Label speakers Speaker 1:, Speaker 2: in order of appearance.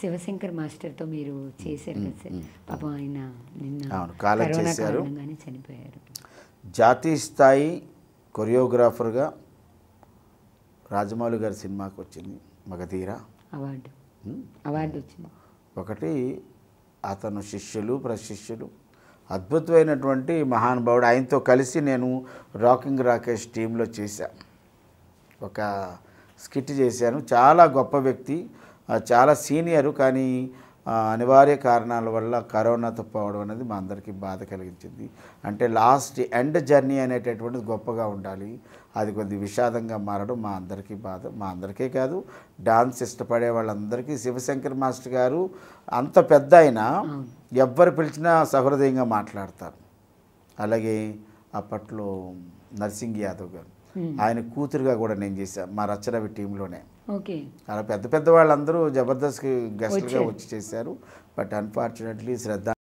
Speaker 1: శివశంకర్ మాస్టర్తో మీరు చేశారు కదా సార్ పాపం ఆయన నిన్న చేశారు కారణంగానే చనిపోయారు
Speaker 2: జాతీయ స్థాయి కొరియోగ్రాఫర్గా రాజమౌళి గారి సినిమాకి వచ్చింది మగధీర అవార్డు అవార్డు వచ్చింది ఒకటి అతను శిష్యులు ప్రశిష్యులు అద్భుతమైనటువంటి మహానుభావుడు ఆయనతో కలిసి నేను రాకింగ్ రాకేష్ టీంలో చేశాను ఒక స్కిట్ చేశాను చాలా గొప్ప వ్యక్తి చాలా సీనియరు కానీ అనివార్య కారణాల వల్ల కరోనాతో పోవడం అనేది మా అందరికీ బాధ కలిగించింది అంటే లాస్ట్ ఎండ్ జర్నీ అనేటటువంటిది గొప్పగా ఉండాలి అది కొద్ది విషాదంగా మారడం మా అందరికీ బాధ మా అందరికీ కాదు డాన్స్ ఇష్టపడే వాళ్ళందరికీ శివశంకర్ మాస్టర్ గారు అంత పెద్ద అయినా ఎవ్వరు పిలిచినా సహృదయంగా మాట్లాడతారు అలాగే అప్పట్లో నర్సింగ్ యాదవ్ గారు Hmm. ఆయన కూతురుగా కూడా నేను చేశాను మా రచ్చరవి టీంలోనే అలా పెద్ద పెద్ద వాళ్ళందరూ జబర్దస్త్ గెస్ట్గా వచ్చి చేశారు బట్ అన్ఫార్చునేట్లీ శ్రద్ధ